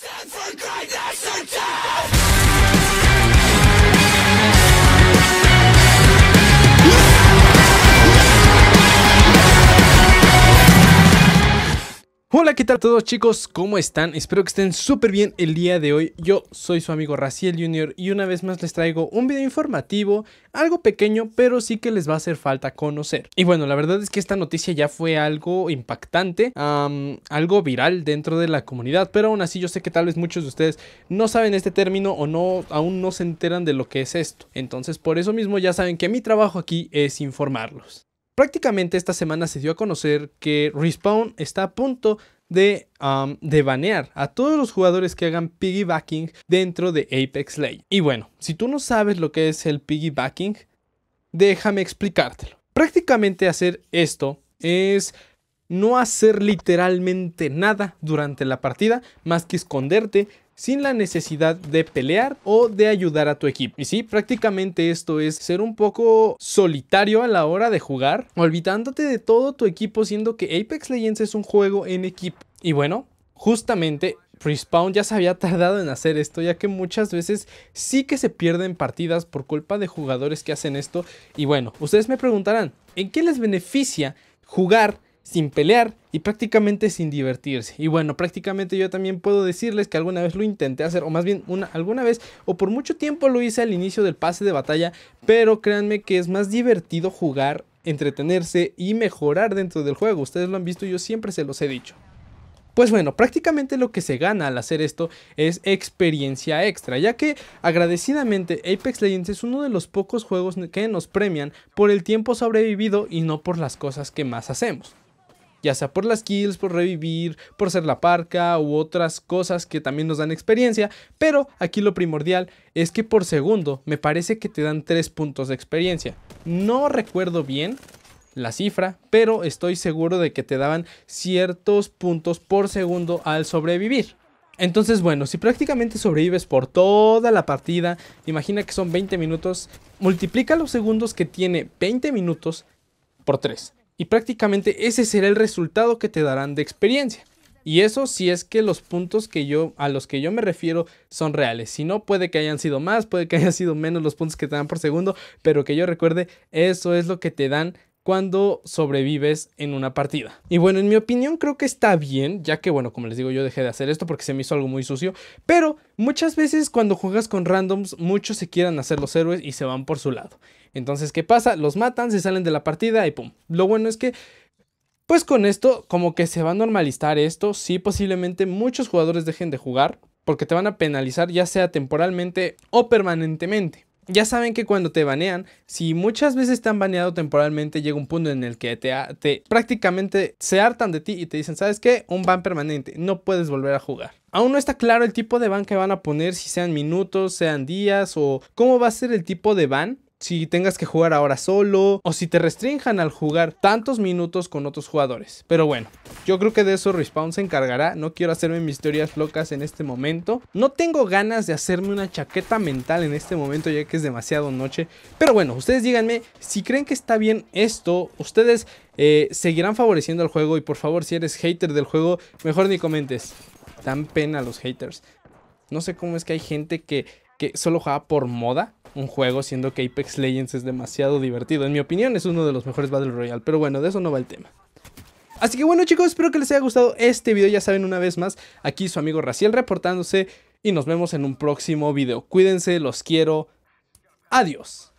Lesson for greatness or death! Hola, ¿qué tal todos chicos? ¿Cómo están? Espero que estén súper bien el día de hoy. Yo soy su amigo Raciel Jr. y una vez más les traigo un video informativo, algo pequeño, pero sí que les va a hacer falta conocer. Y bueno, la verdad es que esta noticia ya fue algo impactante, algo viral dentro de la comunidad, pero aún así yo sé que tal vez muchos de ustedes no saben este término o no aún no se enteran de lo que es esto. Entonces, por eso mismo ya saben que mi trabajo aquí es informarlos. Prácticamente esta semana se dio a conocer que Respawn está a punto um, de, banear a todos los jugadores que hagan piggybacking dentro de Apex Legends. Y bueno, si tú no sabes lo que es el piggybacking, déjame explicártelo. Prácticamente hacer esto es no hacer literalmente nada durante la partida más que esconderte sin la necesidad de pelear o de ayudar a tu equipo. Y sí, prácticamente esto es ser un poco solitario a la hora de jugar, olvidándote de todo tu equipo, siendo que Apex Legends es un juego en equipo. Y bueno, justamente Prespawn ya se había tardado en hacer esto, ya que muchas veces sí que se pierden partidas por culpa de jugadores que hacen esto. Y bueno, ustedes me preguntarán, ¿en qué les beneficia jugar sin pelear y prácticamente sin divertirse. Y bueno, prácticamente yo también puedo decirles que alguna vez lo intenté hacer, o más bien una, alguna vez, o por mucho tiempo lo hice al inicio del pase de batalla, pero créanme que es más divertido jugar, entretenerse y mejorar dentro del juego. Ustedes lo han visto, yo siempre se los he dicho. Pues bueno, prácticamente lo que se gana al hacer esto es experiencia extra, ya que agradecidamente Apex Legends es uno de los pocos juegos que nos premian por el tiempo sobrevivido y no por las cosas que más hacemos ya sea por las kills, por revivir, por ser la parca u otras cosas que también nos dan experiencia, pero aquí lo primordial es que por segundo me parece que te dan 3 puntos de experiencia. No recuerdo bien, la cifra, pero estoy seguro de que te daban ciertos puntos por segundo al sobrevivir. Entonces, bueno, si prácticamente sobrevives por toda la partida, imagina que son 20 minutos, multiplica los segundos que tiene 20 minutos por 3. Y prácticamente ese será el resultado que te darán de experiencia. Y eso si es que los puntos que yo, a los que yo me refiero son reales. Si no, puede que hayan sido más, puede que hayan sido menos los puntos que te dan por segundo, pero que yo recuerde, eso es lo que te dan cuando sobrevives en una partida. Y bueno, en mi opinión creo que está bien, ya que bueno, como les digo, yo dejé de hacer esto porque se me hizo algo muy sucio, pero muchas veces cuando juegas con randoms, muchos se quieran hacer los héroes y se van por su lado. Entonces, ¿qué pasa? Los matan, se salen de la partida y pum. Lo bueno es que pues con esto como que se va a normalizar esto, sí posiblemente muchos jugadores dejen de jugar porque te van a penalizar ya sea temporalmente o permanentemente ya saben que cuando te banean, si muchas veces te han baneado temporalmente, llega un punto en el que te, te, prácticamente se hartan de ti y te dicen, ¿sabes qué? Un ban permanente, no puedes volver a jugar. Aún no está claro el tipo de ban que van a poner, si sean minutos, sean días o cómo va a ser el tipo de ban, si tengas que jugar ahora solo o si te restrinjan al jugar tantos minutos con otros jugadores. Pero bueno, yo creo que de eso Respawn se encargará. No quiero hacerme mis teorías locas en este momento. No tengo ganas de hacerme una chaqueta mental en este momento ya que es demasiado noche. Pero bueno, ustedes díganme si creen que está bien esto. Ustedes eh, seguirán favoreciendo al juego y por favor si eres hater del juego, mejor ni comentes. Dan pena a los haters. No sé cómo es que hay gente que, que solo juega por moda un juego, siendo que Apex Legends es demasiado divertido. En mi opinión es uno de los mejores Battle Royale, pero bueno, de eso no va el tema. Así que bueno chicos, espero que les haya gustado este video, ya saben una vez más, aquí su amigo Raciel reportándose y nos vemos en un próximo video. Cuídense, los quiero, adiós.